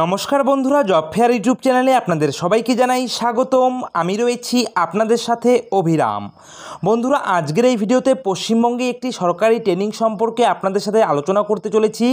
নমস্কার বন্ধুরা job fair YouTube চ্যানেলে আপনাদের সবাইকে জানাই স্বাগতম আমি রয়েছি আপনাদের সাথে অভিরাম বন্ধুরা আজকের এই ভিডিওতে পশ্চিমবঙ্গে একটি সরকারি ট্রেনিং সম্পর্কে আপনাদের সাথে আলোচনা করতে চলেছি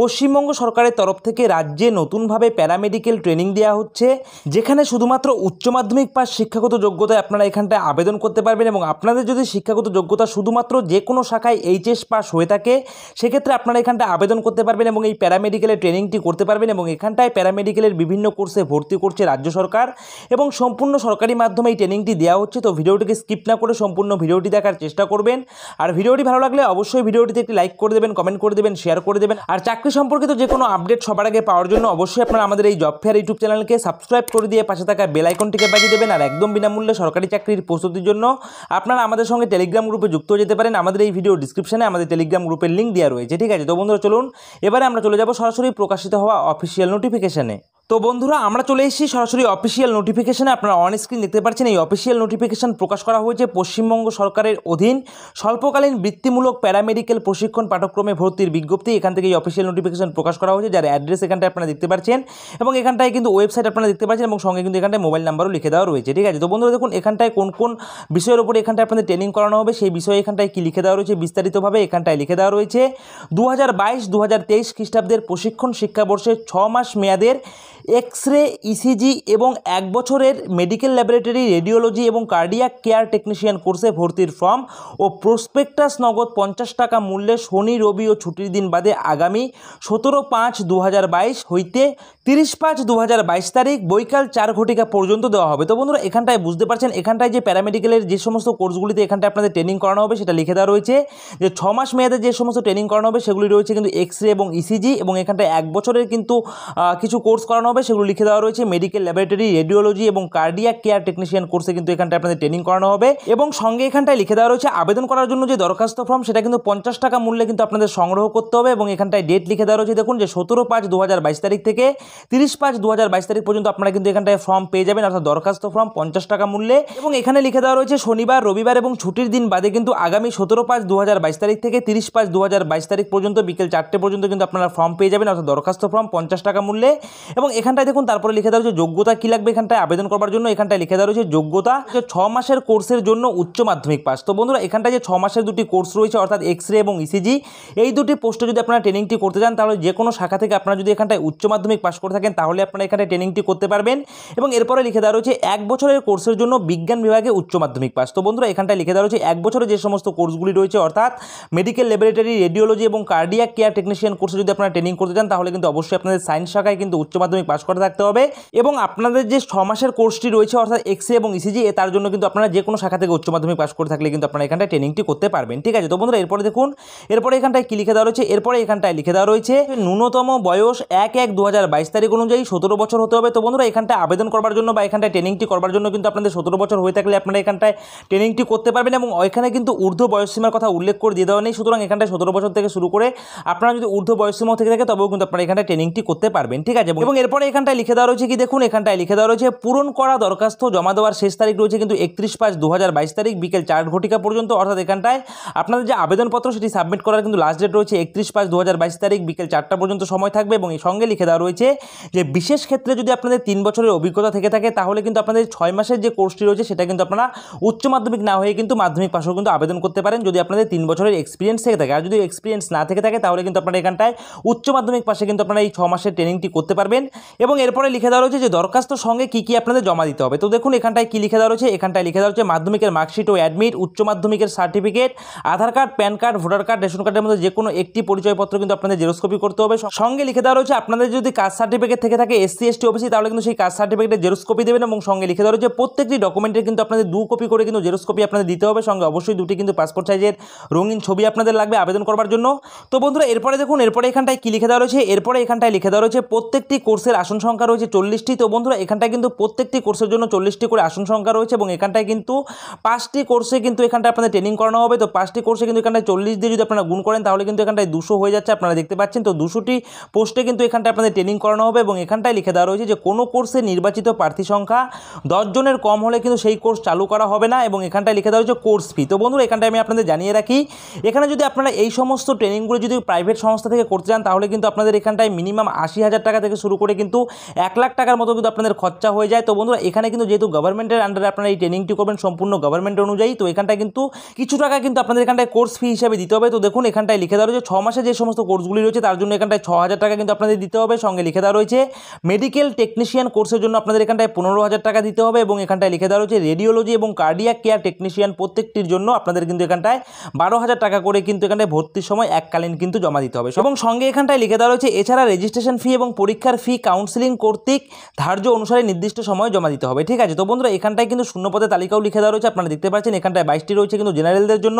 পশ্চিমবঙ্গ সরকারের তরফ থেকে রাজ্যে নতুনভাবে প্যারামেডিক্যাল ট্রেনিং দেওয়া হচ্ছে যেখানে শুধুমাত্র উচ্চ মাধ্যমিক পাশ শিক্ষাগত যোগ্যতায় আপনারা এখানটায় আবেদন করতে পারবেন এবং আপনাদের যদি শিক্ষাগত যোগ্যতা শুধুমাত্র যে কোনো শাখায় এইচএস পাস হয়ে থাকে সেক্ষেত্রে আপনারা এখানটা আবেদন করতে পারবেন এবং এই প্যারামেডিক্যালের ট্রেনিংটি করতে পারবেন এবং এখানটায় প্যারামেডিক্যালের বিভিন্ন কোর্সে ভর্তি করছে রাজ্য সরকার এবং সম্পূর্ণ সরকারি মাধ্যমে এই ট্রেনিংটি দেওয়া হচ্ছে তো ভিডিওটিকে স্কিপ না করে সম্পূর্ণ ভিডিওটি দেখার চেষ্টা করবেন আর ভিডিওটি ভালো লাগলে অবশ্যই ভিডিওটিতে একটি লাইক করে দেবেন কমেন্ট করে দেবেন শেয়ার করে দেবেন আর চাকরি সম্পর্কিত যে কোনো আপডেট সবার আগে পাওয়ার জন্য অবশ্যই আপনারা আমাদের এই জব ফেয়ার ইউটিউব চ্যানেলকে সাবস্ক্রাইব করে দিয়ে পাশে থাকা বেলাইকনটিকে বাজিয়ে দেবেন আর একদম বিনামূল্যে সরকারি চাকরির প্রস্তুতির জন্য আপনারা আমাদের সঙ্গে টেলিগ্রাম গ্রুপে যুক্ত হয়ে যেতে পারেন আমাদের এই ভিডিও ডিসক্রিপশনে আমাদের টেলিগ্রাম গ্রুপের লিঙ্ক দেওয়া রয়েছে ঠিক আছে তো বন্ধুরা চলুন এবারে আমরা চলে যাব সরাসরি প্রকাশিত হওয়া অফিসিয়াল নোটিফিকেশানে তো বন্ধুরা আমরা চলে এসেছি সরাসরি অফিসিয়াল নোটিফিকেশানে আপনারা অন স্ক্রিন দেখতে পাচ্ছেন এই অফিসিয়াল নোটিফিকেশান প্রকাশ করা হয়েছে পশ্চিমবঙ্গ সরকারের অধীন স্বল্পকালীন বৃত্তিমূলক প্যারামেডিক্যাল প্রশিক্ষণ পাঠক্রমে ভর্তির বিজ্ঞপ্তি এখান থেকে এই অফিসিয়াল নোটিফিকেশান প্রকাশ করা হয়েছে যার অ্যাড্রেস এখানটায় আপনারা দেখতে পাচ্ছেন এবং এখানটায় কিন্তু ওয়েবসাইট আপনারা দেখতে পাচ্ছেন এবং সঙ্গে কিন্তু এখানটায় মোবাইল নাম্বারও লিখে দেওয়া রয়েছে ঠিক আছে তো বন্ধুরা দেখুন এখানটায় কোন কোন বিষয়ের উপরে এখানটায় আপনাদের ট্রেনিং করানো হবে সেই বিষয়ে এখানটায় কী লিখে দেওয়া রয়েছে বিস্তারিতভাবে এখানটায় লিখে দেওয়া রয়েছে দু হাজার বাইশ খ্রিস্টাব্দের প্রশিক্ষণ শিক্ষাবর্ষের ছ মাস মেয়াদের এক্স রে ইসিজি এবং এক বছরের মেডিকেল ল্যাবরেটরি রেডিওলজি এবং কার্ডিয়াক কেয়ার টেকনিশিয়ান কোর্সে ভর্তির ফর্ম ও প্রসপেক্টাস নগদ পঞ্চাশ টাকা মূল্যে শনি রবি ও ছুটির দিন বাদে আগামী সতেরো পাঁচ দু হইতে তিরিশ পাঁচ দু হাজার বাইশ তারিখ বৈকাল চার ঘটিকা পর্যন্ত দেওয়া হবে তো বন্ধুরা এখানটায় বুঝতে পারছেন এখানটায় যে প্যারামেডিক্যালের যে সমস্ত কোর্সগুলিতে এখানটায় আপনাদের ট্রেনিং করানো হবে সেটা লিখে দেওয়া রয়েছে যে ছ মাস মেয়াদে যে সমস্ত ট্রেনিং করানো হবে সেগুলি রয়েছে কিন্তু এক্স রে এবং ইসিজি e এবং এখানটায় এক বছরের কিন্তু কিছু কোর্স করানো হবে সেগুলো লিখে দেওয়া রয়েছে মেডিকেল ল্যাবরেটরি রেডিওলজি এবং কার্ডিয়াক কেয়ার টেকনিশিয়ান কোর্সে কিন্তু এখানটায় আপনাদের ট্রেনিং করানো হবে এবং সঙ্গে এখানটায় লিখে দেওয়া রয়েছে আবেদন করার জন্য যে দরখাস্ত ফর্ম সেটা কিন্তু পঞ্চাশ টাকা মূল্যে কিন্তু আপনাদের সংগ্রহ করতে হবে এবং এখানটায় ডেট লিখে দেওয়া রয়েছে দেখুন যে সতেরো পাঁচ দু তারিখ থেকে তিরিশ পাঁচ দু তারিখ পর্যন্ত আপনারা কিন্তু এখানটায় ফর্ম পেয়ে যাবেন অর্থাৎ দরখাস্ত ফর্ম পঞ্চাশ টাকা মূল্যে এবং এখানে লিখে দেওয়া রয়েছে শনিবার রবিবার এবং ছুটির দিন বাদে কিন্তু আগামী সতেরো পাঁচ দু তারিখ থেকে তিরিশ পাঁচ দু তারিখ পর্যন্ত বিকেল চারটে পর্যন্ত কিন্তু আপনারা ফর্ম পেয়ে যাবেন অর্থাৎ দরখাস্ত ফর্ম পঞ্চাশ টাকা মূল্যে এবং এখানটায় দেখুন তারপরে লিখে দেওয়া হয়েছে যোগ্যতা কী লাগবে এখানটায় আবেদন করবার জন্য এখানটায় লিখে দেওয়া রয়েছে যোগ্যতা ছ মাসের কোর্সের জন্য উচ্চ মাধ্যমিক পাস তো বন্ধুরা এখানটায় যে ছ মাসের দুটি কোর্স রয়েছে অর্থাৎ এক্স রে এবং ইসিজি e এই দুটি পোস্টে যদি আপনারা ট্রেনিংটি করতে চান তাহলে যে কোনো শাখা থেকে আপনারা যদি এখানটায় উচ্চ মাধ্যমিক পাস করে থাকেন তাহলে আপনারা এখানে ট্রেনিংটি করতে পারবেন এবং এরপরে লিখে দেওয়া রয়েছে এক বছরের কোর্সের জন্য বিজ্ঞান বিভাগে উচ্চ মাধ্যমিক পাস তো বন্ধুরা এখানটায় লিখে দেওয়া রয়েছে এক বছরে যে সমস্ত কোর্সগুলি রয়েছে অর্থাৎ মেডিকেল ল্যাবরেটরি রেডিওলজি এবং কার্ডিয়াক কেয়ার টেকনিশিয়ান কোর্সে যদি আপনারা ট্রেনিং করতে চান তাহলে কিন্তু অবশ্যই আপনাদের সায়েন্স শাখায় কিন্তু উচ্চ মাধ্যমিক পাস করে থাকতে হবে এবং আপনাদের যে ছ মাসের কোর্সটি রয়েছে অর্থাৎ এক্সে এবং ইসিজি e তার জন্য কিন্তু আপনারা যে কোনো শাখা থেকে উচ্চ মাধ্যমিক পাস করে থাকলে কিন্তু আপনারা এখানটা ট্রেনিংটি করতে পারবেন ঠিক আছে তো বন্ধুরা এরপরে দেখুন এরপরে এখানটায় কি লিখে দেওয়া রয়েছে এরপরে এখানটায় লিখে দেওয়া রয়েছে ন্যূনতম বয়স এক এক দু তারিখ অনুযায়ী সতেরো বছর হতে হবে তো বন্ধুরা এখানটায় আবেদন করার জন্য বা এখানটায় ট্রেনিংটি করবার জন্য কিন্তু আপনাদের সতেরো বছর হয়ে থাকলে আপনারা এখানটায় ট্রেনিংটি করতে পারবেন এবং এখানে কিন্তু ঊর্ধ্ব বয়সীমার কথা উল্লেখ করে দিয়ে দেওয়া নেই সুতরাং এখানটায় সতেরো বছর থেকে শুরু করে আপনারা যদি ঊর্ধ্ব বয়সীমা থেকে থাকে তবেও কিন্তু আপনারা এখানটা ট্রেনিংটি করতে পারবেন ঠিক আছে এবং এরপরে এখানটায় লিখে দেওয়া রয়েছে কি দেখুন এখানটায় লিখে দেওয়া রয়েছে পূরণ করা দরখাস্ত জমা দেওয়ার শেষ তারিখ রয়েছে কিন্তু একত্রিশ পাঁচ দু তারিখ বিকেল চার ঘটিকা পর্যন্ত অর্থাৎ এখানটায় আপনাদের যে আবেদনপত্র সেটি সাবমিট করার কিন্তু লাস্ট ডেট রয়েছে একত্রিশ পাঁচ দু তারিখ বিকেল চারটা পর্যন্ত সময় থাকবে এবং এই সঙ্গে লিখে দেওয়া রয়েছে যে বিশেষ ক্ষেত্রে যদি আপনাদের তিন বছরের অভিজ্ঞতা থেকে থাকে তাহলে কিন্তু আপনাদের ছয় মাসের যে কোর্সটি রয়েছে সেটা কিন্তু আপনারা উচ্চ মাধ্যমিক না হয়ে কিন্তু মাধ্যমিক পাশেও কিন্তু আবেদন করতে পারেন যদি আপনাদের তিন বছরের এক্সপিরিয়েন্স থেকে থাকে আর যদি এক্সপিরিয়েন্স না থেকে থাকে তাহলে কিন্তু আপনারা এখানটায় উচ্চ মাধ্যমিক পাশে কিন্তু আপনারা এই ছ মাসের ট্রেনিংটি করতে পারবেন এবং এরপরে লিখে দেওয়া রয়েছে যে দরখাস্ত সঙ্গে কী কী আপনাদের জমা দিতে হবে তো দেখুন এখানটায় কী লিখে দেওয়া রয়েছে এখানটায় লিখে দেওয়া রয়েছে মাধ্যমিকের মার্কশিট ও অ্যাডমিট উচ্চ মাধ্যমিকের certificate Aadhaar card PAN card voter card ration কার্ডের মধ্যে যে কোনো একটি পরিচয়পত্র কিন্তু আপনাদের জেরোস্কপি করতে হবে সঙ্গে লিখে দেওয়া রয়েছে আপনাদের যদি কাজ সার্টিফিকেট থেকে থাকে এসসি এসটি অফিসে তাহলে কিন্তু সেই কাস্ট সার্টিফিকেটের জেরোস্কপি দেবেন এবং সঙ্গে লিখে দেওয়া যে প্রত্যেকটি ডকুমেন্টের কিন্তু আপনাদের দু কপি করে কিন্তু জেরোস্কপি আপনাদের দিতে হবে সঙ্গে অবশ্যই দুটি কিন্তু পাসপোর্ট সাইজের রঙিন ছবি আপনাদের লাগবে আবেদন করবার জন্য তো বন্ধুরা এরপরে দেখুন এরপরে এখানটায় কী লিখে দেওয়া রয়েছে এরপরে এখানটায় লিখে দেওয়া রয়েছে প্রত্যেকটি কোর্সের আসন সংখ্যা রয়েছে চল্লিশটি তো বন্ধুরা এখানটায় কিন্তু প্রত্যেকটি কোর্সের জন্য চল্লিশটি করে আসন সংখ্যা রয়েছে এবং এখানটায় কিন্তু পাঁচটি কোর্সে কিন্তু এখানটা আপনাদের ট্রেনিং করানো হবে তো পাঁচটি কোর্সে কিন্তু এখানটায় চল্লিশ দিয়ে যদি আপনারা গুণ করেন তাহলে কিন্তু এখানটায় দুশো হয়ে যাচ্ছে আপনারা দেখতে পাচ্ছেন তো দুশোটি পোস্টে কিন্তু এখানটা আপনাদের ট্রেনিং করানো হবে এবং এখানটায় লিখে দেওয়া রয়েছে যে কোনো কোর্সে নির্বাচিত প্রার্থী সংখ্যা দশজনের কম হলে কিন্তু সেই কোর্স চালু করা হবে না এবং এখানটায় লিখে দেওয়া হয়েছে কোর্স ফি তো বন্ধুরা এখানটায় আমি আপনাদের জানিয়ে রাখি এখানে যদি আপনারা এই সমস্ত ট্রেনিংগুলো যদি প্রাইভেট সংস্থা থেকে করতে চান তাহলে কিন্তু আপনাদের এখানটায় মিনিমাম আশি হাজার টাকা থেকে শুরু করে কিন্তু এক লাখ টাকার মতো কিন্তু আপনাদের খরচা হয়ে যায় তো বন্ধুরা এখানে কিন্তু যেহেতু গভর্নমেন্টের আন্ডারে আপনারা এই ট্রেনিংটি করবেন সম্পূর্ণ গভর্নমেন্ট অনুযায়ী তো এখানটায় কিন্তু কিছু টাকা কিন্তু আপনাদের এখানটায় কোর্স ফি হিসাবে দিতে হবে তো দেখুন এখানটায় লিখে দেওয়া রয়েছে ছ মাসে যে সমস্ত কোর্সগুলি রয়েছে তার জন্য এখানটায় ছ হাজার টাকা কিন্তু আপনাদের দিতে হবে সঙ্গে লিখে দেওয়া রয়েছে মেডিকেল টেকনিশিয়ান কোর্সের জন্য আপনাদের এখানটায় পনেরো হাজার টাকা দিতে হবে এবং এখানটায় লিখে দেওয়া রয়েছে রেডিওলজি এবং কার্ডিয়াক কেয়ার টেকনিশিয়ান প্রত্যেকটির জন্য আপনাদের কিন্তু এখানটায় বারো হাজার টাকা করে কিন্তু এখানটায় ভর্তির সময় এককালীন কিন্তু জমা দিতে হবে এবং সঙ্গে এখানটায় লিখে দেওয়া রয়েছে এছাড়া রেজিস্ট্রেশন ফি এবং পরীক্ষার ফি কাউন্সিলিং কর্তৃক ধার্য অনুসারে নির্দিষ্ট সময় জমা দিতে হবে ঠিক আছে তো বন্ধুরা এখানটায় কিন্তু শূন্যপদের তালিকাও লিখে দেওয়া রয়েছে আপনারা দেখতে পাচ্ছেন এখানটায় বাইশটি রয়েছে কিন্তু জেনারেলদের জন্য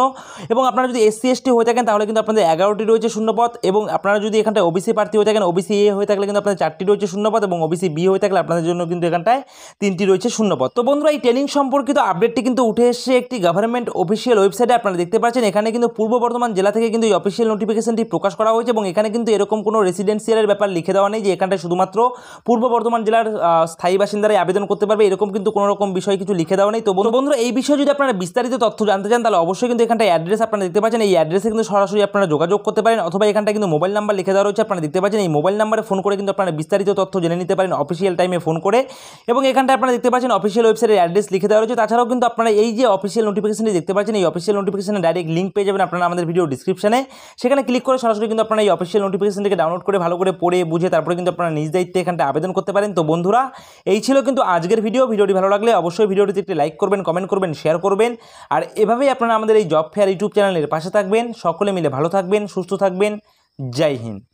এবং আপনারা যদি এসসি এসটি হয়ে থাকেন তাহলে কিন্তু আপনাদের এগারোটি রয়েছে শূন্যপদ এবং আপনারা যদি এখানটায় ওবিসি প্রার্থী হয়ে থাকেন ওবিসি এ হয়ে থাকলে কিন্তু আপনাদের আপনাদের চারটি রয়েছে শূন্যপদ এবং ওবিসি বি হয়ে থাকলে আপনাদের জন্য কিন্তু এখানটায় তিনটি রয়েছে শূন্যপদ তো বন্ধুরা এই ট্রেনিং সম্পর্কিত আপডেটটি কিন্তু উঠে এসেছে একটি গভর্নমেন্ট অফিসিয়াল ওয়েবসাইটে আপনারা দেখতে পাচ্ছেন এখানে কিন্তু পূর্ব বর্ধমান জেলা থেকে কিন্তু এই অফিসিয়াল নোটিফিকেশনটি প্রকাশ করা হয়েছে এবং এখানে কিন্তু এরকম কোনো রেসিডেন্সিয়ালের ব্যাপার লিখে দেওয়া নেই যে এখানটায় শুধুমাত্র পূর্ব বর্ধমান জেলার স্থায়ী বাসিন্দারাই আবেদন করতে পারবে এরকম কিন্তু কোনো রকম বিষয় কিছু লিখে দেওয়া নেই তো বন্ধুরা এই বিষয়ে যদি আপনারা বিস্তারিত তথ্য জানতে চান তাহলে অবশ্যই কিন্তু এখানটায় অ্যাড্রেস আপনারা দেখতে পাচ্ছেন এই অ্যাড্রেসে কিন্তু সরাসরি আপনারা যোগাযোগ করতে পারেন অথবা এখানটা কিন্তু মোবাইল নাম্বার লিখে দেওয়া রয়েছে আপনারা দেখতে পাচ্ছেন এই মোবাইল নাম্বারে ফোন করে কিন্তু আপনারা বিস্তারিত তথ্য জেনে নিতে পারেন অফিসিয়াল টাইমে ফোন করে এবং এখানটা আপনারা দেখতে পাচ্ছেন অফিসিয়াল ওয়েবসাইটের অ্যাড্রেস লিখে দেওয়া রয়েছে তাছাড়াও কিন্তু আপনারা এই যে অফিসিয়াল নোটিফিকেশনটি দেখতে পাচ্ছেন এই অফিসিয়াল নোটিফিকেশনে ডাইরেক্ট লিঙ্ক পেয়ে যাবেন আপনারা আমাদের ভিডিও ডিসক্রিপশনে সেখানে ক্লিক করে সরাসরি কিন্তু আপনারা এই অফিসিয়াল নোটিফিকেশনটিকে ডাউনলোড করে ভালো করে পড়ে বুঝে তারপরে কিন্তু আপনারা নিজ দায়িত্বে এখানটা আবেদন করতে পারেন তো বন্ধুরা এই ছিল কিন্তু আজকের ভিডিও ভিডিওটি ভালো লাগলে অবশ্যই ভিডিওটিতে একটি লাইক করবেন কমেন্ট করবেন শেয়ার করবেন আর এভাবেই আপনারা আমাদের এই জব ফেয়ার ইউটিউব চ্যানেলের পাশে থাকবেন সকলে মিলে ভালো থাকবেন সুস্থ থাকবেন জয় হিন্দ